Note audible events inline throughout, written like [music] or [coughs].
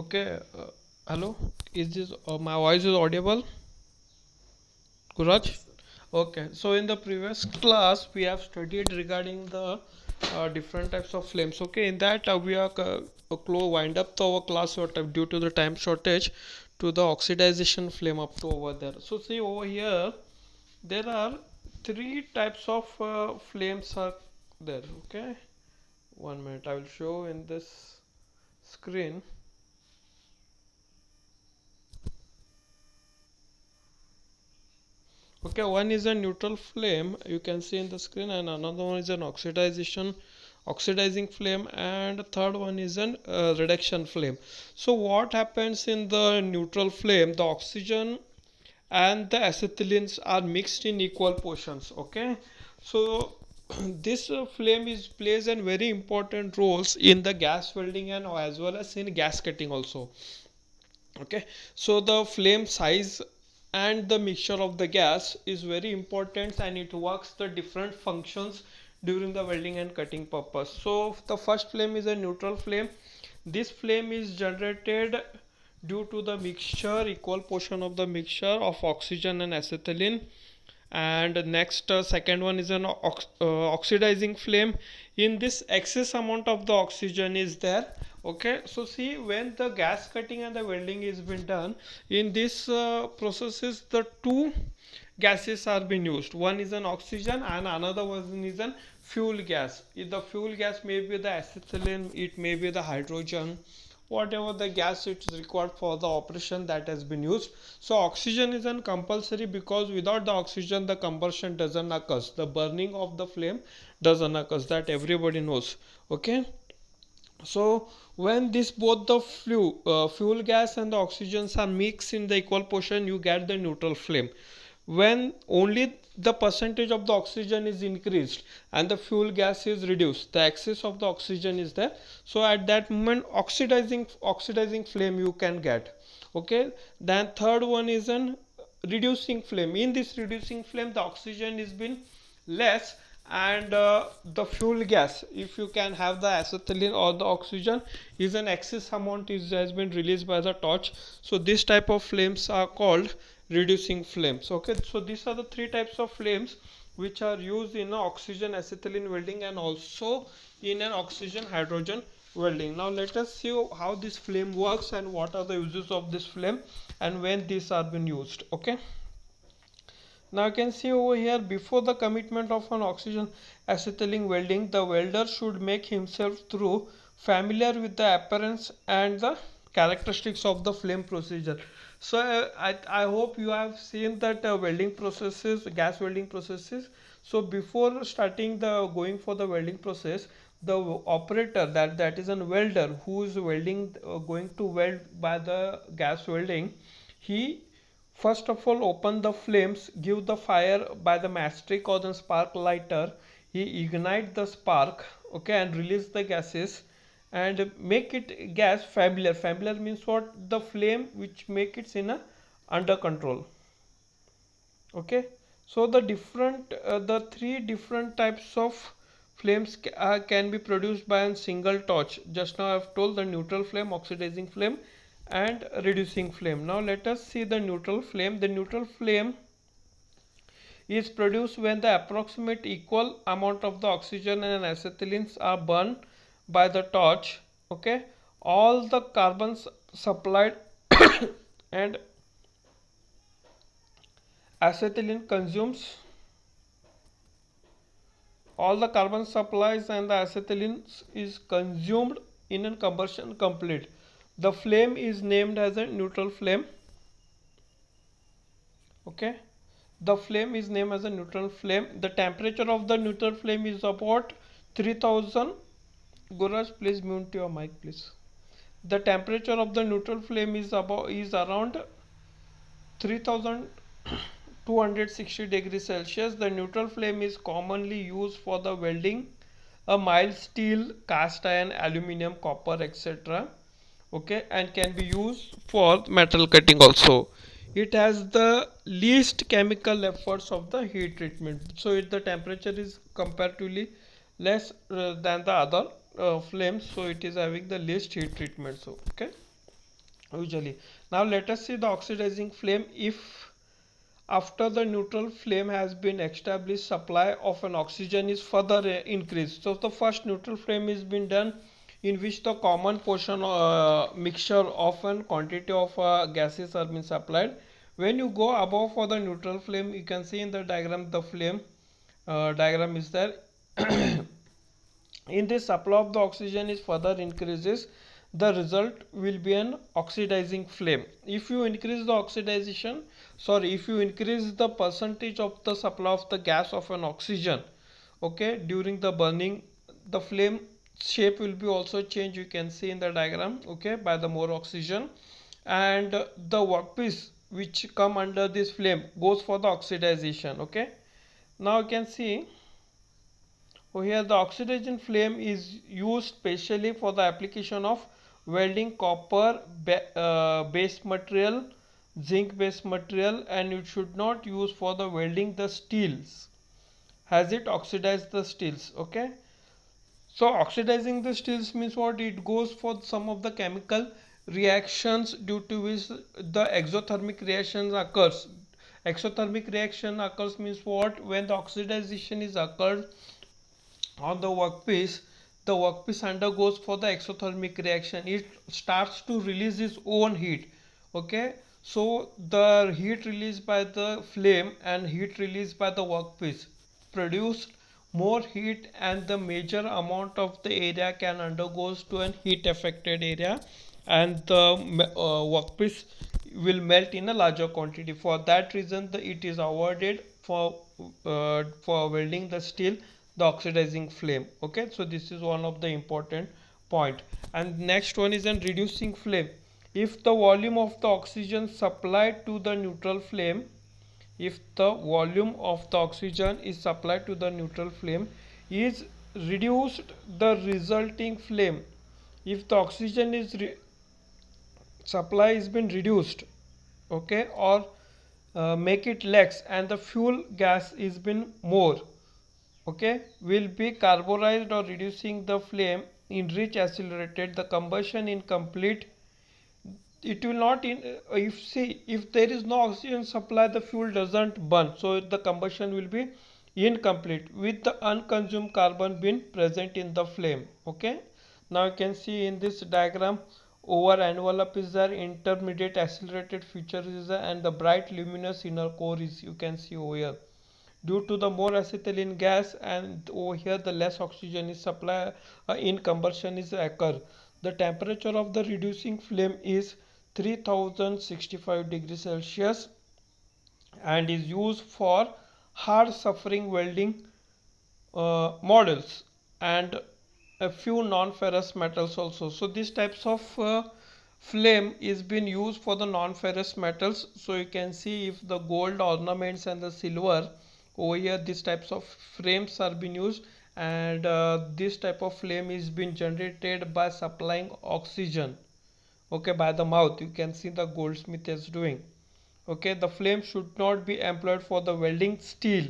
okay uh, hello is this uh, my voice is audible Guraj okay so in the previous class we have studied regarding the uh, different types of flames okay in that uh, we are uh, close wind up to our class or uh, due to the time shortage to the oxidation flame up to over there so see over here there are three types of uh, flames are there okay one minute i will show in this screen okay one is a neutral flame you can see in the screen and another one is an oxidation oxidizing flame and third one is an uh, reduction flame so what happens in the neutral flame the oxygen and the acetylenes are mixed in equal portions okay so [clears throat] this uh, flame is plays an very important roles in the gas welding and as well as in gas cutting also okay so the flame size and the mixture of the gas is very important and it works the different functions during the welding and cutting purpose so the first flame is a neutral flame this flame is generated due to the mixture equal portion of the mixture of oxygen and acetylene and next uh, second one is an ox uh, oxidizing flame in this excess amount of the oxygen is there okay so see when the gas cutting and the welding is been done in this uh, processes the two gases are being used one is an oxygen and another one is an fuel gas if the fuel gas may be the acetylene it may be the hydrogen whatever the gas it's required for the operation that has been used so oxygen is an compulsory because without the oxygen the combustion doesn't occur the burning of the flame doesn't occur that everybody knows okay so when this both the fuel, uh, fuel gas and the oxygens are mixed in the equal portion you get the neutral flame when only the percentage of the oxygen is increased and the fuel gas is reduced the excess of the oxygen is there so at that moment oxidizing oxidizing flame you can get okay then third one is an reducing flame in this reducing flame the oxygen is been less and uh, the fuel gas if you can have the acetylene or the oxygen is an excess amount is has been released by the torch so this type of flames are called reducing flames okay so these are the three types of flames which are used in oxygen acetylene welding and also in an oxygen hydrogen welding now let us see how this flame works and what are the uses of this flame and when these are being used okay now you can see over here before the commitment of an oxygen acetylene welding the welder should make himself through familiar with the appearance and the characteristics of the flame procedure. So uh, I, I hope you have seen that uh, welding processes, gas welding processes. So before starting the going for the welding process, the operator that that is an welder who is welding uh, going to weld by the gas welding, he First of all, open the flames, give the fire by the matchstick or the spark lighter. He ignite the spark, okay, and release the gases and make it gas familiar. Familiar means what? The flame which make it in a under control. Okay, so the different, uh, the three different types of flames ca uh, can be produced by a single torch. Just now I have told the neutral flame, oxidizing flame and reducing flame. Now let us see the neutral flame. The neutral flame is produced when the approximate equal amount of the oxygen and acetylenes are burned by the torch. Okay, all the carbons supplied [coughs] and acetylene consumes all the carbon supplies and the acetylene is consumed in a combustion complete the flame is named as a neutral flame okay the flame is named as a neutral flame the temperature of the neutral flame is about 3000 Guraj please mute your mic please the temperature of the neutral flame is about is around 3260 degrees Celsius the neutral flame is commonly used for the welding a mild steel cast iron aluminum copper etc okay and can be used for metal cutting also it has the least chemical efforts of the heat treatment so if the temperature is comparatively less uh, than the other uh, flames so it is having the least heat treatment so okay usually now let us see the oxidizing flame if after the neutral flame has been established supply of an oxygen is further uh, increased so the first neutral flame is been done in which the common portion uh, mixture of an quantity of uh, gases are being supplied. When you go above for the neutral flame, you can see in the diagram the flame uh, diagram is there. [coughs] in this supply of the oxygen is further increases, the result will be an oxidizing flame. If you increase the oxidization, sorry, if you increase the percentage of the supply of the gas of an oxygen, okay, during the burning, the flame shape will be also changed you can see in the diagram okay by the more oxygen and the workpiece which come under this flame goes for the oxidization okay now you can see over oh, here the oxidation flame is used specially for the application of welding copper uh, base material zinc base material and it should not use for the welding the steels has it oxidized the steels okay so oxidizing the steels means what? It goes for some of the chemical reactions due to which the exothermic reactions occurs. Exothermic reaction occurs means what? When the oxidization is occurred on the workpiece, the workpiece undergoes for the exothermic reaction. It starts to release its own heat. Okay. So the heat released by the flame and heat released by the workpiece produce more heat and the major amount of the area can undergoes to an heat affected area and the uh, workpiece will melt in a larger quantity for that reason the, it is avoided for uh, for welding the steel the oxidizing flame okay so this is one of the important point and next one is in reducing flame if the volume of the oxygen supplied to the neutral flame if the volume of the oxygen is supplied to the neutral flame is reduced the resulting flame if the oxygen is supply has been reduced okay or uh, make it less and the fuel gas is been more okay will be carbonized or reducing the flame in which accelerated the combustion in complete it will not in uh, if see if there is no oxygen supply the fuel doesn't burn so the combustion will be incomplete with the unconsumed carbon being present in the flame okay now you can see in this diagram over envelope is there intermediate accelerated feature is there and the bright luminous inner core is you can see over here due to the more acetylene gas and over here the less oxygen is supplied uh, in combustion is occur the temperature of the reducing flame is 3065 degrees Celsius and is used for hard suffering welding uh, models and a few non-ferrous metals also. So these types of uh, flame is being used for the non-ferrous metals. So you can see if the gold ornaments and the silver over here these types of frames are being used and uh, this type of flame is being generated by supplying oxygen okay by the mouth you can see the goldsmith is doing okay the flame should not be employed for the welding steel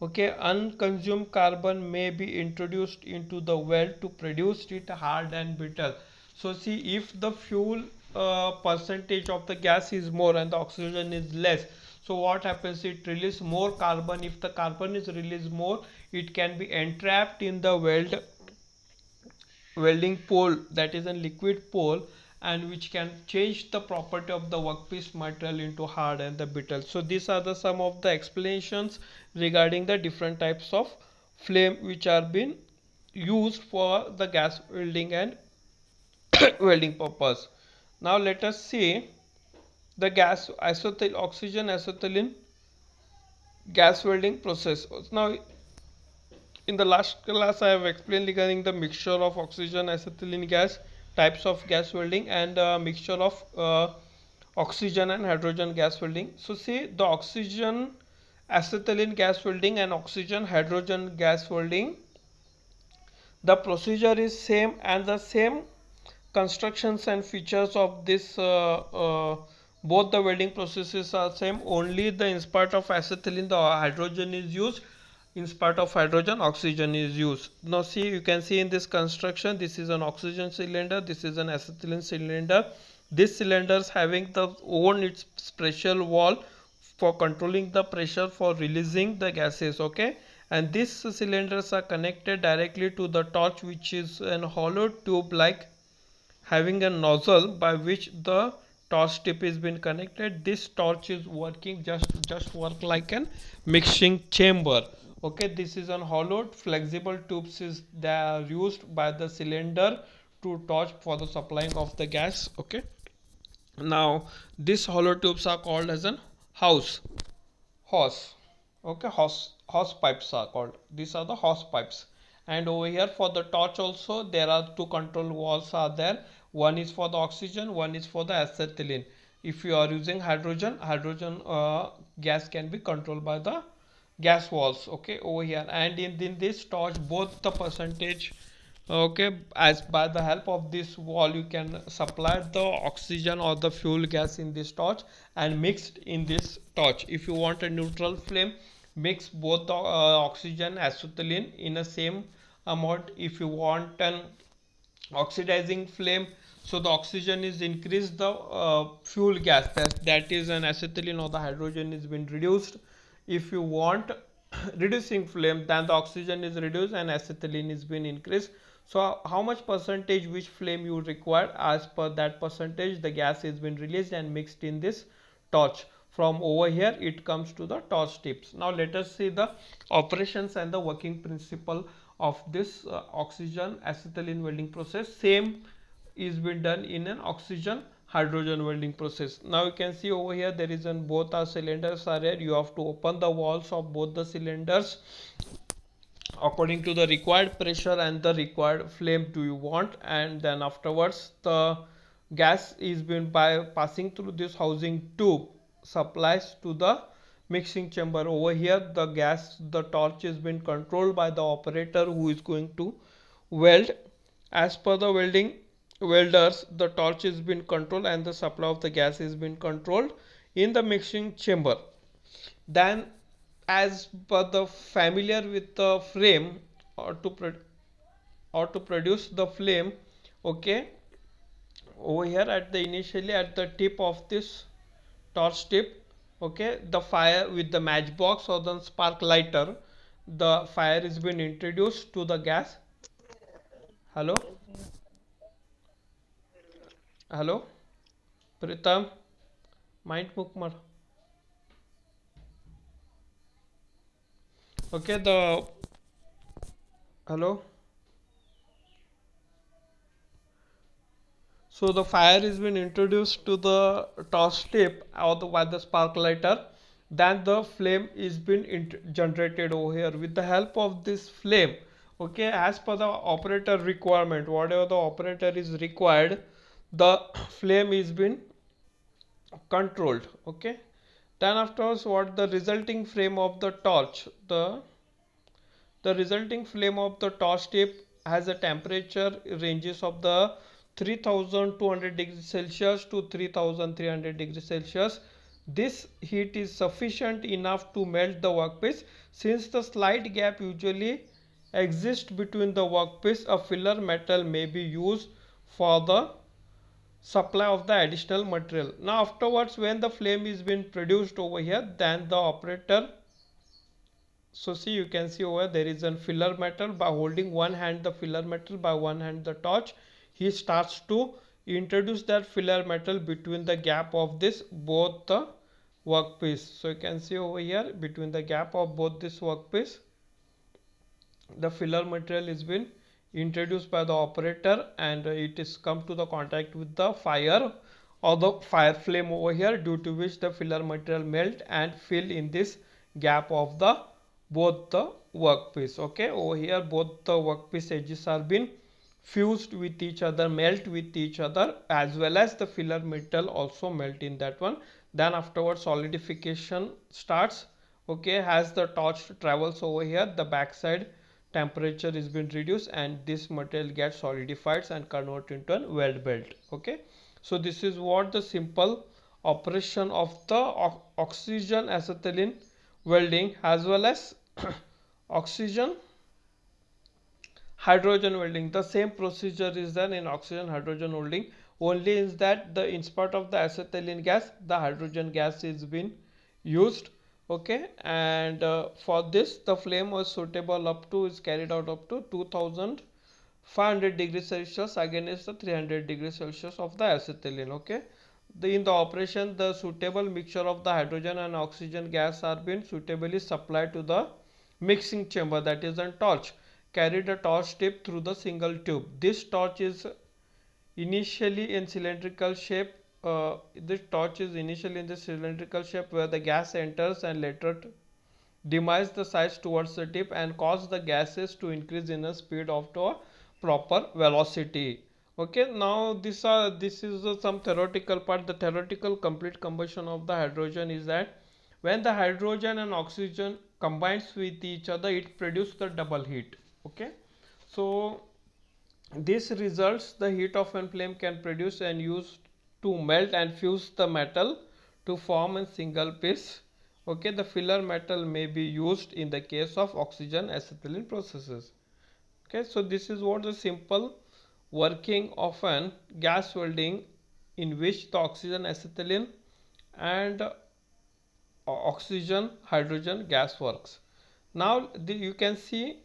okay unconsumed carbon may be introduced into the weld to produce it hard and brittle so see if the fuel uh, percentage of the gas is more and the oxygen is less so what happens it release more carbon if the carbon is released more it can be entrapped in the weld welding pole that is a liquid pole and which can change the property of the workpiece material into hard and the brittle. So these are the some of the explanations regarding the different types of flame which are being used for the gas welding and [coughs] welding purpose. Now let us see the gas isothyl oxygen acetylene gas welding process. Now in the last class I have explained regarding the mixture of oxygen acetylene gas types of gas welding and uh, mixture of uh, oxygen and hydrogen gas welding. So see the oxygen acetylene gas welding and oxygen hydrogen gas welding. The procedure is same and the same constructions and features of this uh, uh both the welding processes are same only the in spite of acetylene the hydrogen is used in spite of hydrogen oxygen is used now see you can see in this construction this is an oxygen cylinder this is an acetylene cylinder this cylinders having the own its special wall for controlling the pressure for releasing the gases okay and these cylinders are connected directly to the torch which is an hollow tube like having a nozzle by which the torch tip is being connected this torch is working just just work like an mixing chamber okay this is an hollowed flexible tubes is they are used by the cylinder to torch for the supplying of the gas okay now these hollow tubes are called as an house hose okay hose hose pipes are called these are the hose pipes and over here for the torch also there are two control walls are there one is for the oxygen one is for the acetylene if you are using hydrogen hydrogen uh, gas can be controlled by the gas walls okay over here and in, in this torch both the percentage okay as by the help of this wall you can supply the oxygen or the fuel gas in this torch and mixed in this torch if you want a neutral flame mix both the uh, oxygen acetylene in the same amount if you want an oxidizing flame so the oxygen is increased the uh, fuel gas that, that is an acetylene or the hydrogen is been reduced if you want [coughs] reducing flame then the oxygen is reduced and acetylene is being increased so how much percentage which flame you require as per that percentage the gas is been released and mixed in this torch from over here it comes to the torch tips now let us see the operations and the working principle of this uh, oxygen acetylene welding process same is been done in an oxygen hydrogen welding process now you can see over here there is an both are cylinders are here you have to open the walls of both the cylinders according to the required pressure and the required flame do you want and then afterwards the gas is being by passing through this housing tube supplies to the mixing chamber over here the gas the torch is being controlled by the operator who is going to weld as per the welding welders the torch is being controlled and the supply of the gas is being controlled in the mixing chamber then as per the familiar with the frame or to or to produce the flame okay over here at the initially at the tip of this torch tip okay the fire with the matchbox or the spark lighter the fire is being introduced to the gas hello Hello, Pritham, Mind book ಮಾಡು okay the hello So the fire is been introduced to the torch tip or the, by the spark lighter. Then the flame is been generated over here with the help of this flame. Okay, as per the operator requirement, whatever the operator is required, the flame is been controlled okay then afterwards what the resulting flame of the torch the the resulting flame of the torch tip has a temperature ranges of the 3200 degrees celsius to 3300 degrees celsius this heat is sufficient enough to melt the workpiece since the slight gap usually exists between the workpiece a filler metal may be used for the supply of the additional material. Now afterwards when the flame is being produced over here then the operator so see you can see over there is a filler metal by holding one hand the filler metal by one hand the torch he starts to introduce that filler metal between the gap of this both the workpiece. So you can see over here between the gap of both this workpiece the filler material is been introduced by the operator and it is come to the contact with the fire or the fire flame over here due to which the filler material melt and fill in this gap of the both the workpiece okay over here both the workpiece edges are been fused with each other melt with each other as well as the filler metal also melt in that one then afterwards solidification starts okay as the torch travels over here the backside temperature is being reduced and this material gets solidified and converted into a weld belt okay so this is what the simple operation of the oxygen acetylene welding as well as [coughs] oxygen hydrogen welding the same procedure is done in oxygen hydrogen welding only is that the in spite of the acetylene gas the hydrogen gas is being used okay and uh, for this the flame was suitable up to is carried out up to 2500 degrees celsius against the 300 degrees celsius of the acetylene okay the, in the operation the suitable mixture of the hydrogen and oxygen gas are being suitably supplied to the mixing chamber that is a torch carried a torch tip through the single tube this torch is initially in cylindrical shape uh, this torch is initially in the cylindrical shape where the gas enters and later demise the sides towards the tip and cause the gases to increase in a speed of the proper velocity okay now this are this is uh, some theoretical part the theoretical complete combustion of the hydrogen is that when the hydrogen and oxygen combines with each other it produces the double heat okay so this results the heat of an flame can produce and use to melt and fuse the metal to form a single piece. Okay, the filler metal may be used in the case of oxygen acetylene processes. Okay, so this is what the simple working of an gas welding in which the oxygen acetylene and uh, oxygen hydrogen gas works. Now the, you can see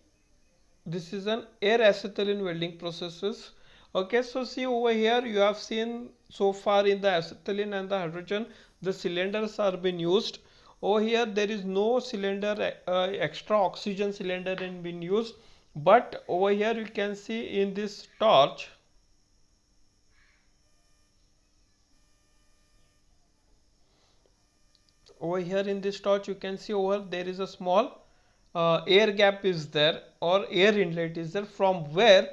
this is an air acetylene welding processes okay so see over here you have seen so far in the acetylene and the hydrogen the cylinders are being used over here there is no cylinder uh, extra oxygen cylinder in been used but over here you can see in this torch over here in this torch you can see over there is a small uh, air gap is there or air inlet is there from where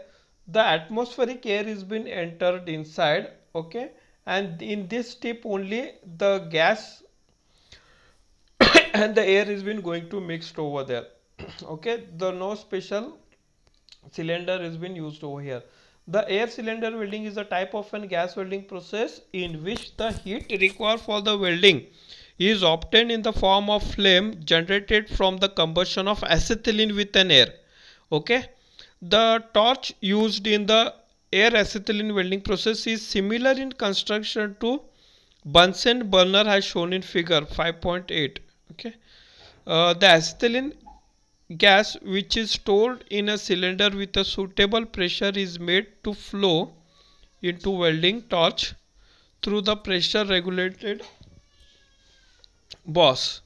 the atmospheric air is been entered inside okay and in this step only the gas [coughs] and the air is been going to mixed over there [coughs] okay the no special cylinder is been used over here the air cylinder welding is a type of an gas welding process in which the heat required for the welding is obtained in the form of flame generated from the combustion of acetylene with an air okay the torch used in the air acetylene welding process is similar in construction to Bunsen burner as shown in figure 5.8. Okay, uh, the acetylene gas which is stored in a cylinder with a suitable pressure is made to flow into welding torch through the pressure regulated boss.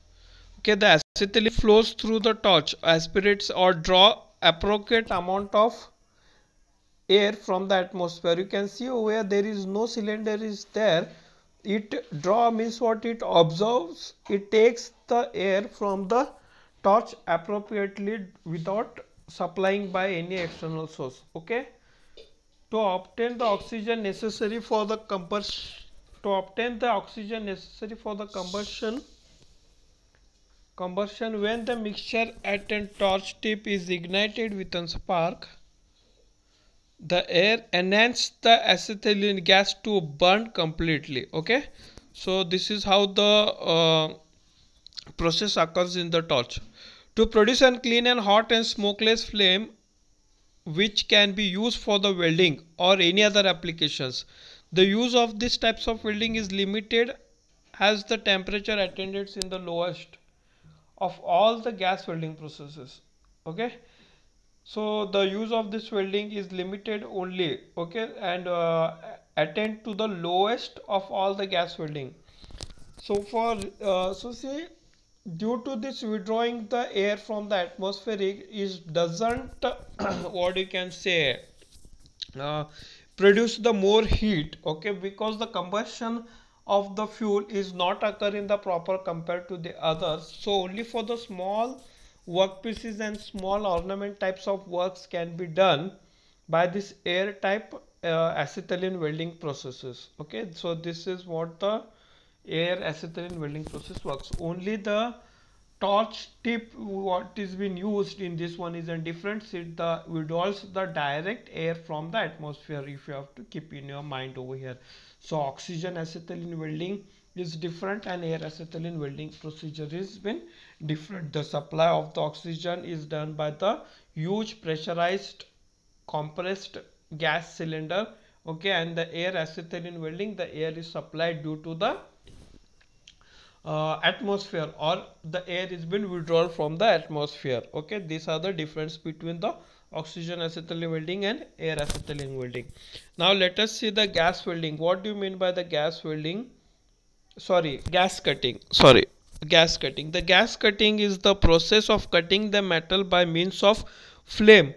Okay, the acetylene flows through the torch, aspirates or draw appropriate amount of air from the atmosphere you can see where there is no cylinder is there it draw means what it absorbs it takes the air from the torch appropriately without supplying by any external source okay to obtain the oxygen necessary for the combustion to obtain the oxygen necessary for the combustion Combustion when the mixture at a torch tip is ignited with a spark, the air enhances the acetylene gas to burn completely. Okay, so this is how the uh, process occurs in the torch. To produce a clean and hot and smokeless flame which can be used for the welding or any other applications. The use of these types of welding is limited as the temperature attended in the lowest of all the gas welding processes okay so the use of this welding is limited only okay and uh, attend to the lowest of all the gas welding so for uh, so see due to this withdrawing the air from the atmospheric is doesn't [coughs] what you can say uh, produce the more heat okay because the combustion of the fuel is not occur in the proper compared to the others. So only for the small workpieces and small ornament types of works can be done by this air type uh, acetylene welding processes. Okay, so this is what the air acetylene welding process works. Only the torch tip what is being used in this one is a difference it the withdraws the direct air from the atmosphere if you have to keep in your mind over here so oxygen acetylene welding is different and air acetylene welding procedure is been different. The supply of the oxygen is done by the huge pressurized compressed gas cylinder okay and the air acetylene welding the air is supplied due to the uh, atmosphere or the air is been withdrawn from the atmosphere okay these are the difference between the oxygen acetylene welding and air acetylene welding now let us see the gas welding what do you mean by the gas welding sorry gas cutting sorry gas cutting the gas cutting is the process of cutting the metal by means of flame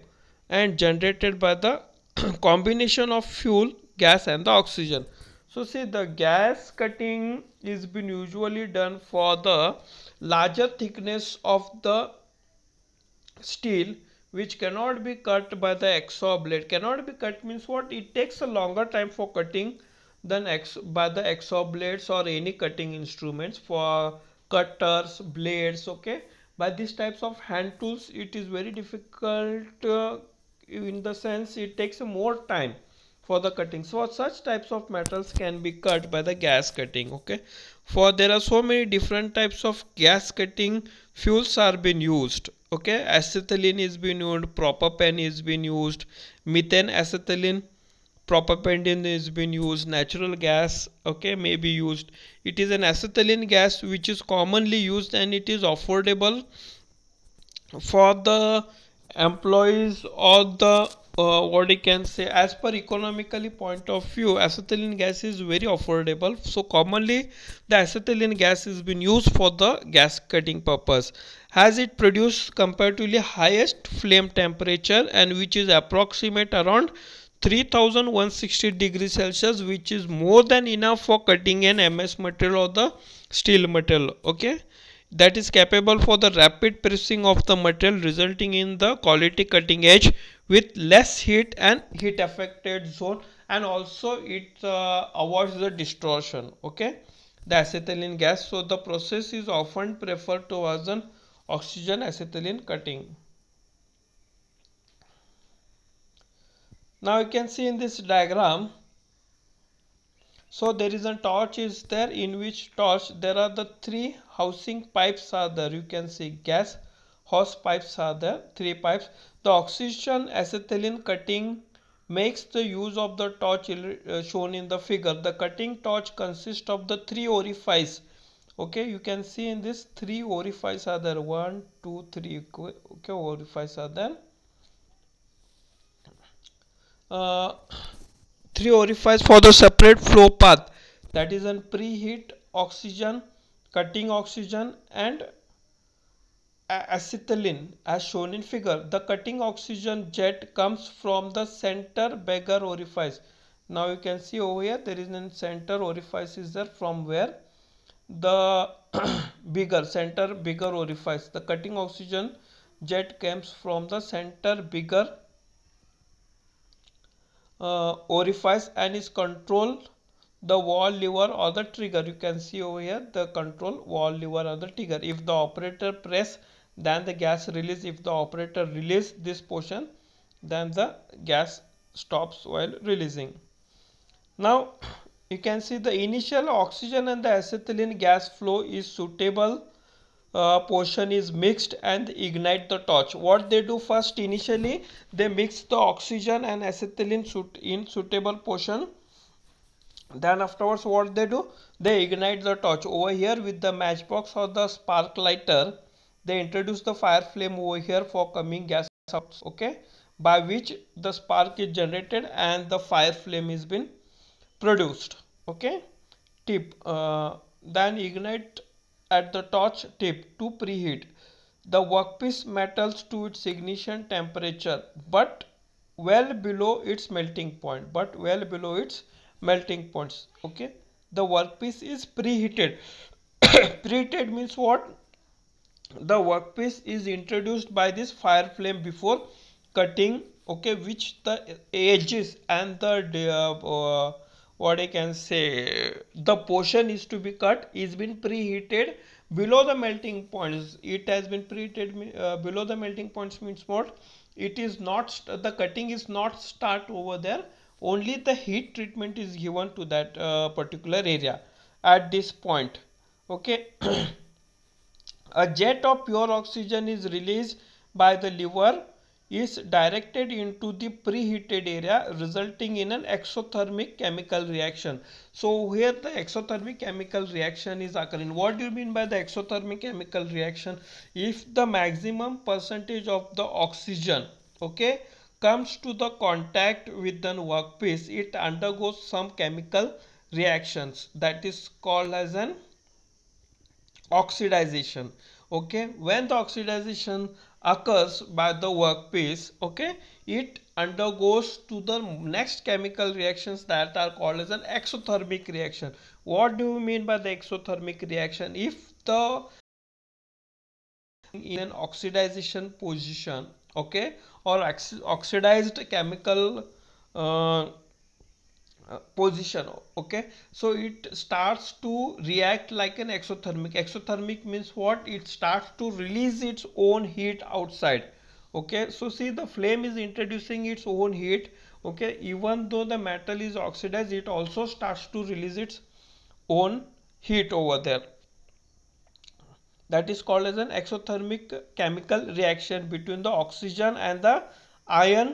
and generated by the [clears throat] combination of fuel gas and the oxygen so see the gas cutting is been usually done for the larger thickness of the steel which cannot be cut by the XSAW blade. Cannot be cut means what? It takes a longer time for cutting than X, by the XSAW blades or any cutting instruments for cutters, blades, okay. By these types of hand tools, it is very difficult uh, in the sense it takes more time for the cutting. So such types of metals can be cut by the gas cutting, okay. For there are so many different types of gas cutting fuels are being used okay acetylene is being used propapen is being used methane acetylene propapentane is being used natural gas okay may be used it is an acetylene gas which is commonly used and it is affordable for the employees or the uh, what we can say as per economically point of view acetylene gas is very affordable so commonly the acetylene gas is been used for the gas cutting purpose as it produces comparatively highest flame temperature and which is approximate around 3160 degrees celsius which is more than enough for cutting an ms material or the steel material okay that is capable for the rapid pressing of the material resulting in the quality cutting edge with less heat and heat affected zone and also it uh, avoids the distortion okay the acetylene gas so the process is often preferred towards an oxygen acetylene cutting now you can see in this diagram so there is a torch is there in which torch there are the three housing pipes are there you can see gas hose pipes are there three pipes the oxygen acetylene cutting makes the use of the torch uh, shown in the figure. The cutting torch consists of the three orifices. Okay, you can see in this three orifices are there. One, two, three. Okay, orifices are there. Uh, three orifices for the separate flow path. That is an preheat oxygen, cutting oxygen, and acetylene as shown in figure. The cutting oxygen jet comes from the center bigger orifice. Now you can see over here there is a center orifice is there from where the [coughs] bigger center bigger orifice. The cutting oxygen jet comes from the center bigger uh, orifice and is controlled the wall lever or the trigger you can see over here the control wall lever or the trigger if the operator press then the gas release if the operator release this portion then the gas stops while releasing now you can see the initial oxygen and the acetylene gas flow is suitable uh, portion is mixed and ignite the torch what they do first initially they mix the oxygen and acetylene suit in suitable portion then afterwards what they do they ignite the torch over here with the matchbox or the spark lighter they introduce the fire flame over here for coming gas out okay by which the spark is generated and the fire flame is been produced okay tip uh, then ignite at the torch tip to preheat the workpiece metals to its ignition temperature but well below its melting point but well below its melting points okay the workpiece is preheated [coughs] preheated means what the workpiece is introduced by this fire flame before cutting okay which the edges and the uh, uh, what I can say the portion is to be cut is been preheated below the melting points it has been preheated uh, below the melting points means what it is not the cutting is not start over there only the heat treatment is given to that uh, particular area at this point okay [clears throat] A jet of pure oxygen is released by the liver is directed into the preheated area resulting in an exothermic chemical reaction. So here the exothermic chemical reaction is occurring. What do you mean by the exothermic chemical reaction? If the maximum percentage of the oxygen okay, comes to the contact with the workpiece, it undergoes some chemical reactions that is called as an oxidation okay when the oxidation occurs by the workpiece okay it undergoes to the next chemical reactions that are called as an exothermic reaction what do you mean by the exothermic reaction if the in an oxidation position okay or oxidized chemical uh, uh, position okay so it starts to react like an exothermic exothermic means what it starts to release its own heat outside okay so see the flame is introducing its own heat okay even though the metal is oxidized it also starts to release its own heat over there that is called as an exothermic chemical reaction between the oxygen and the iron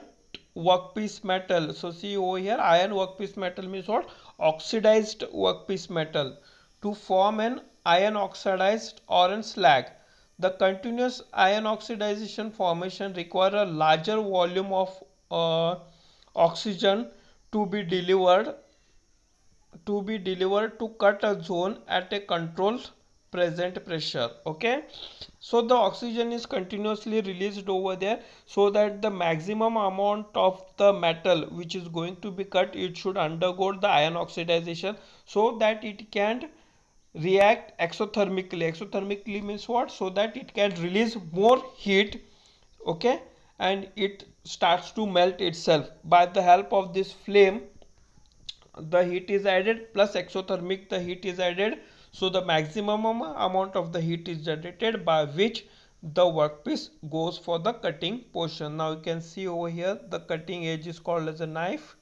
workpiece metal. So see over here iron workpiece metal means what? Oxidized workpiece metal. To form an iron oxidized or an slag. The continuous iron oxidation formation require a larger volume of uh, oxygen to be delivered to be delivered to cut a zone at a controlled present pressure okay so the oxygen is continuously released over there so that the maximum amount of the metal which is going to be cut it should undergo the ion oxidation so that it can react exothermically exothermically means what so that it can release more heat okay and it starts to melt itself by the help of this flame the heat is added plus exothermic the heat is added so the maximum amount of the heat is generated by which the workpiece goes for the cutting portion. Now you can see over here the cutting edge is called as a knife.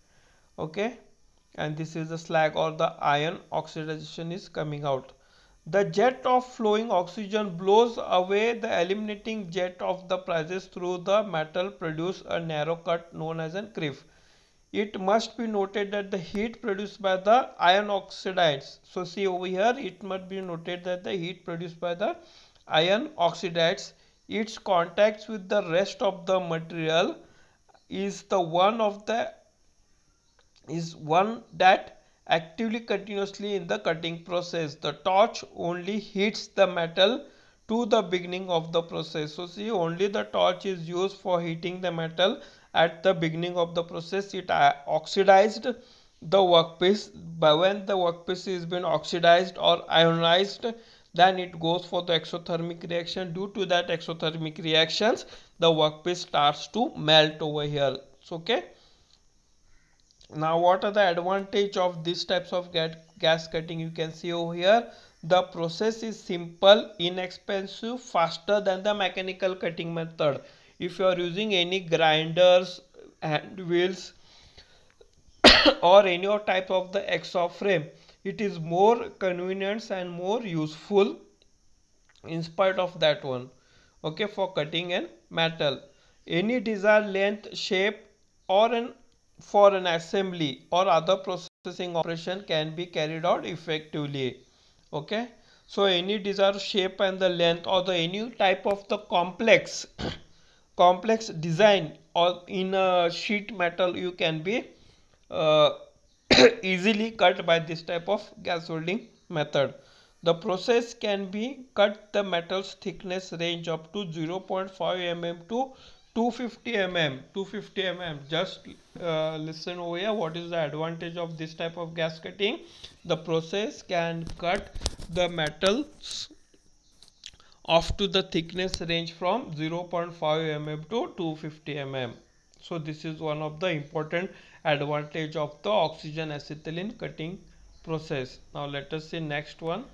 Okay. And this is the slag or the iron oxidation is coming out. The jet of flowing oxygen blows away the eliminating jet of the prices through the metal produce a narrow cut known as a crib it must be noted that the heat produced by the iron oxides so see over here it must be noted that the heat produced by the iron oxides its contacts with the rest of the material is the one of the is one that actively continuously in the cutting process the torch only heats the metal to the beginning of the process so see only the torch is used for heating the metal at the beginning of the process it uh, oxidized the workpiece but when the workpiece is been oxidized or ionized then it goes for the exothermic reaction due to that exothermic reactions the workpiece starts to melt over here so, okay now what are the advantage of these types of gas cutting you can see over here the process is simple inexpensive faster than the mechanical cutting method if you are using any grinders and wheels [coughs] or any other type of the of frame it is more convenient and more useful in spite of that one okay for cutting and metal any desired length shape or an for an assembly or other processing operation can be carried out effectively okay so any desired shape and the length or the any type of the complex [coughs] complex design or in a sheet metal you can be uh, [coughs] easily cut by this type of gas welding method. The process can be cut the metal's thickness range up to 0.5 mm to 250 mm 250 mm just uh, listen over here what is the advantage of this type of gas cutting the process can cut the metals off to the thickness range from 0.5 mm to 250 mm. So this is one of the important advantage of the oxygen acetylene cutting process. Now let us see next one.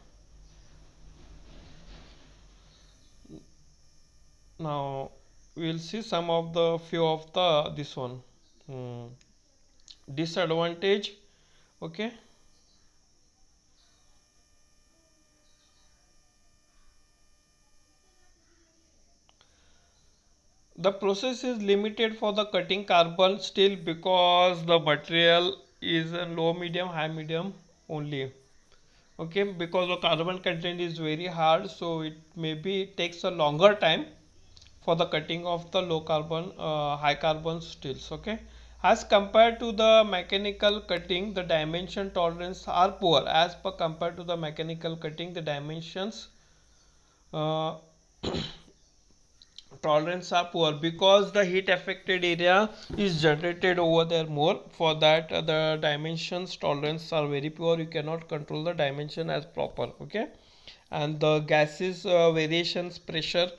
Now we will see some of the few of the this one hmm. disadvantage okay the process is limited for the cutting carbon steel because the material is in low medium high medium only okay because the carbon content is very hard so it maybe takes a longer time for the cutting of the low carbon uh, high carbon steels okay as compared to the mechanical cutting the dimension tolerance are poor as per compared to the mechanical cutting the dimensions uh, [clears throat] tolerance are poor because the heat affected area is generated over there more for that uh, the dimensions tolerance are very poor you cannot control the dimension as proper okay and the gases uh, variations pressure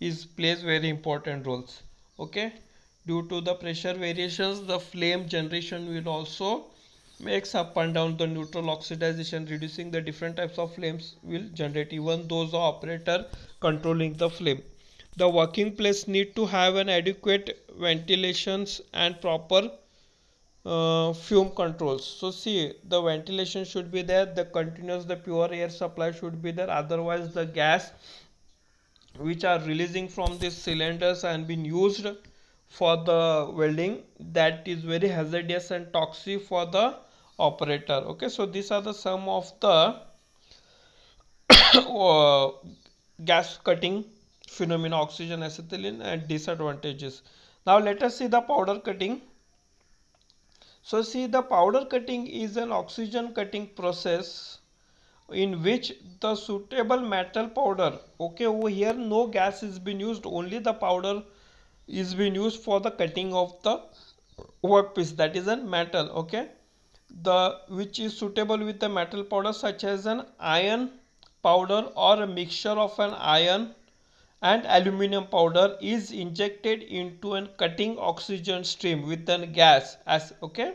is plays very important roles okay due to the pressure variations the flame generation will also makes up and down the neutral oxidization, reducing the different types of flames will generate even those operator controlling the flame the working place need to have an adequate ventilations and proper uh, fume controls so see the ventilation should be there the continuous the pure air supply should be there otherwise the gas which are releasing from these cylinders and been used for the welding that is very hazardous and toxic for the operator okay so these are the sum of the [coughs] uh, gas cutting phenomena oxygen acetylene and disadvantages. Now let us see the powder cutting. So see the powder cutting is an oxygen cutting process in which the suitable metal powder okay over here no gas is being used only the powder is being used for the cutting of the workpiece that is a metal okay the which is suitable with the metal powder such as an iron powder or a mixture of an iron and aluminum powder is injected into a cutting oxygen stream with a gas as okay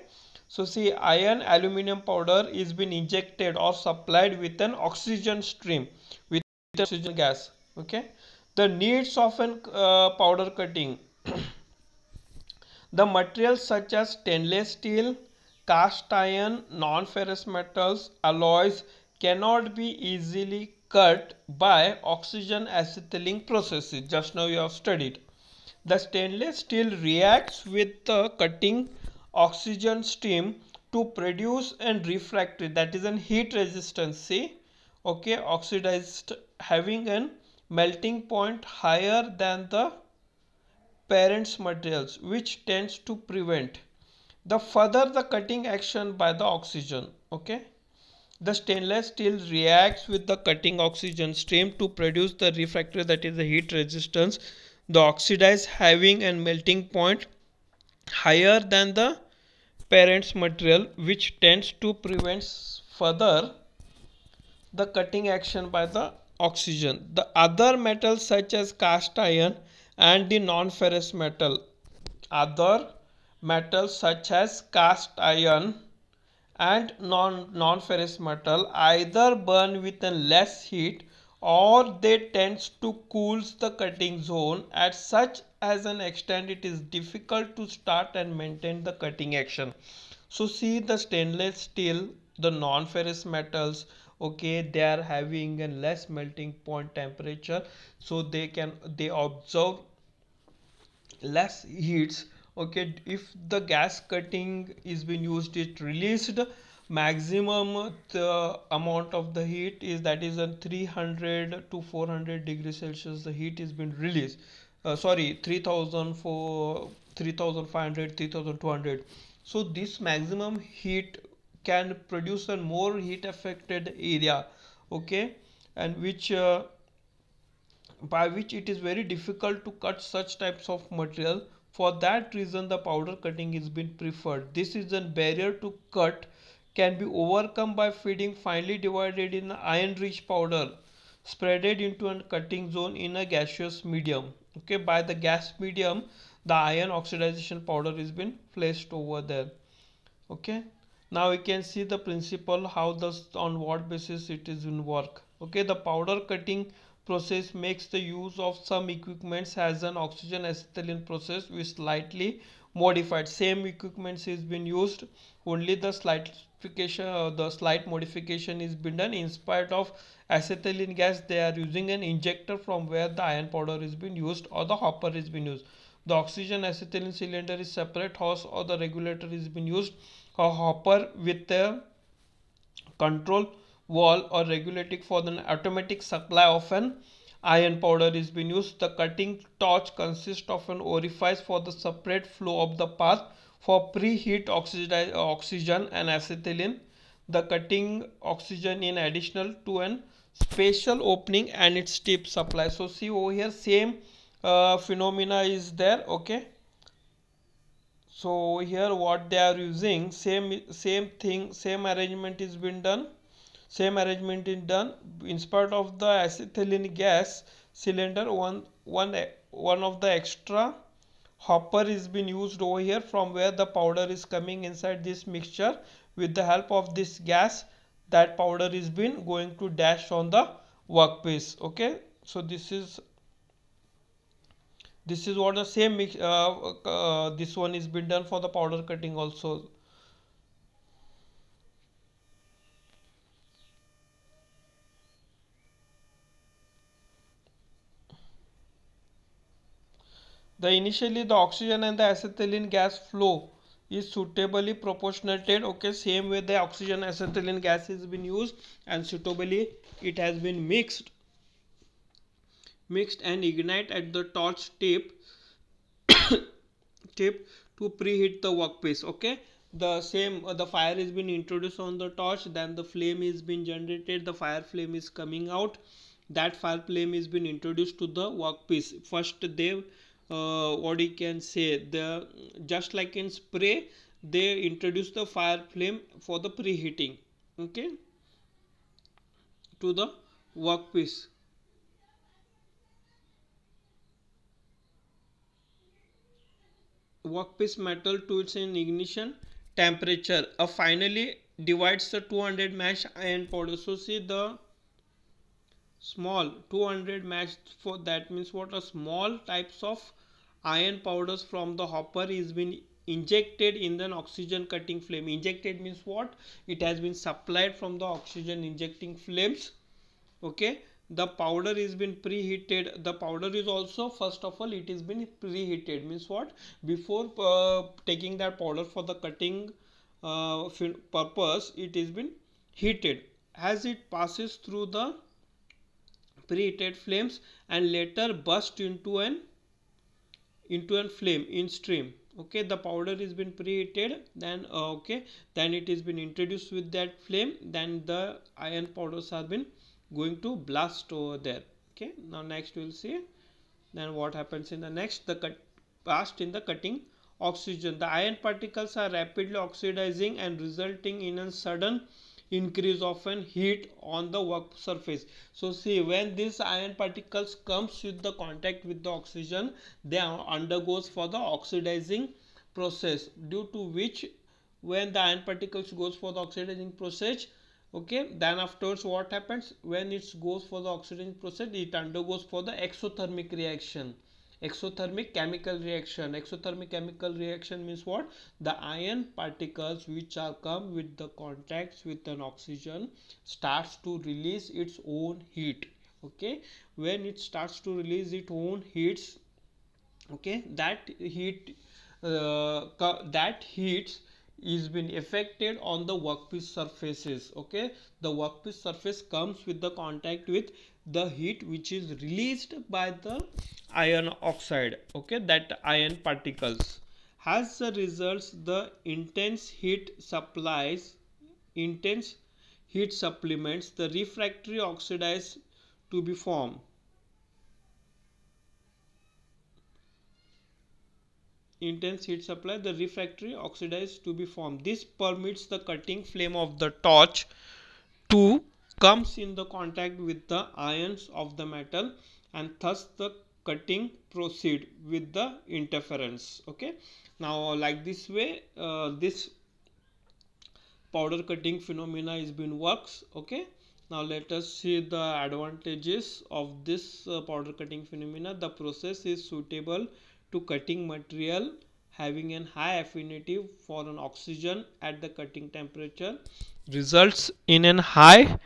so see iron aluminum powder is been injected or supplied with an oxygen stream with oxygen gas okay the needs of an uh, powder cutting the materials such as stainless steel cast iron non-ferrous metals alloys cannot be easily cut by oxygen acetylene processes. Just now you have studied. The stainless steel reacts with the cutting oxygen steam to produce and refractory that is an heat resistance. See, okay, oxidized having an melting point higher than the parents materials which tends to prevent the further the cutting action by the oxygen okay the stainless steel reacts with the cutting oxygen stream to produce the refractory that is the heat resistance. The oxidized having and melting point higher than the parent material which tends to prevent further the cutting action by the oxygen. The other metals such as cast iron and the non-ferrous metal. Other metals such as cast iron and non non-ferrous metal either burn with a less heat or they tends to cools the cutting zone at such as an extent it is difficult to start and maintain the cutting action so see the stainless steel the non-ferrous metals okay they are having a less melting point temperature so they can they observe less heats okay if the gas cutting is being used it released maximum the amount of the heat is that is a uh, 300 to 400 degrees celsius the heat is being released uh, sorry 3000 for 3500 3200 so this maximum heat can produce a more heat affected area okay and which uh, by which it is very difficult to cut such types of material for that reason the powder cutting is been preferred. This is a barrier to cut can be overcome by feeding finely divided in iron rich powder spreaded into a cutting zone in a gaseous medium. Okay, by the gas medium the iron oxidation powder is been placed over there. Okay, now we can see the principle how does on what basis it is in work. Okay, the powder cutting process makes the use of some equipments as an oxygen acetylene process with slightly modified same equipments is been used only the slight uh, the slight modification is been done in spite of acetylene gas they are using an injector from where the iron powder is being used or the hopper is being used the oxygen acetylene cylinder is separate hose or the regulator is being used a hopper with the control wall or regulating for an automatic supply of an iron powder is being used. The cutting torch consists of an orifice for the separate flow of the path for preheat oxygen and acetylene. The cutting oxygen in additional to an spatial opening and its tip supply. So see over here same uh, phenomena is there. Okay. So here what they are using same same thing same arrangement is been done same arrangement is done. In spite of the acetylene gas cylinder, one, one, one of the extra hopper is being used over here from where the powder is coming inside this mixture. With the help of this gas, that powder is being going to dash on the workpiece. Okay, so this is this is what the same uh, uh, this one is been done for the powder cutting also The initially the oxygen and the acetylene gas flow is suitably proportionated okay same way the oxygen acetylene gas has been used and suitably it has been mixed mixed and ignite at the torch tip [coughs] tip to preheat the workpiece okay the same uh, the fire is being introduced on the torch then the flame is being generated the fire flame is coming out that fire flame is being introduced to the workpiece first they uh, what you can say the just like in spray they introduce the fire flame for the preheating okay to the workpiece workpiece metal tools in ignition temperature uh, finally divides the 200 mesh iron powder so see the small 200 mesh for that means what are small types of iron powders from the hopper is being injected in an oxygen cutting flame injected means what it has been supplied from the oxygen injecting flames okay the powder is been preheated the powder is also first of all it is been preheated means what before uh, taking that powder for the cutting uh, purpose it is been heated as it passes through the preheated flames and later burst into an into a flame in stream okay the powder is been preheated then uh, okay then it is been introduced with that flame then the iron powders have been going to blast over there okay now next we'll see then what happens in the next the cut blast in the cutting oxygen the iron particles are rapidly oxidizing and resulting in a sudden increase of an heat on the work surface so see when these iron particles comes with the contact with the oxygen they undergoes for the oxidizing process due to which when the iron particles goes for the oxidizing process okay then afterwards what happens when it goes for the oxidizing process it undergoes for the exothermic reaction exothermic chemical reaction exothermic chemical reaction means what the iron particles which are come with the contacts with an oxygen starts to release its own heat okay when it starts to release its own heats okay that heat uh, that heat is been affected on the workpiece surfaces okay the workpiece surface comes with the contact with the heat which is released by the iron oxide okay that iron particles as a result the intense heat supplies intense heat supplements the refractory oxidized to be formed intense heat supply the refractory oxidized to be formed this permits the cutting flame of the torch to comes in the contact with the ions of the metal and thus the cutting proceed with the interference okay now like this way uh, this powder cutting phenomena is being works okay now let us see the advantages of this uh, powder cutting phenomena the process is suitable to cutting material having an high affinity for an oxygen at the cutting temperature results in an high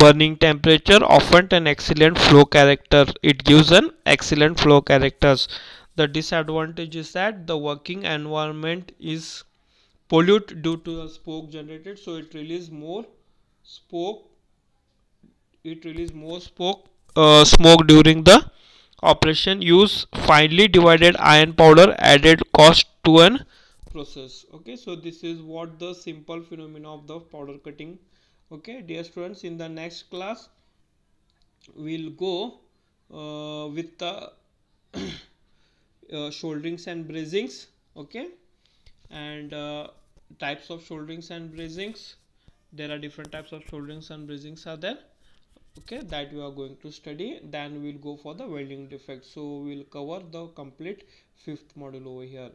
burning temperature often an excellent flow character it gives an excellent flow characters the disadvantage is that the working environment is polluted due to the smoke generated so it releases more smoke it releases more smoke uh, smoke during the operation use finely divided iron powder added cost to an process okay so this is what the simple phenomena of the powder cutting okay dear students in the next class we'll go uh, with the [coughs] uh, shoulderings and bracings okay and uh, types of shoulderings and bracings there are different types of shoulderings and bracings are there okay that we are going to study then we'll go for the welding defect so we'll cover the complete fifth module over here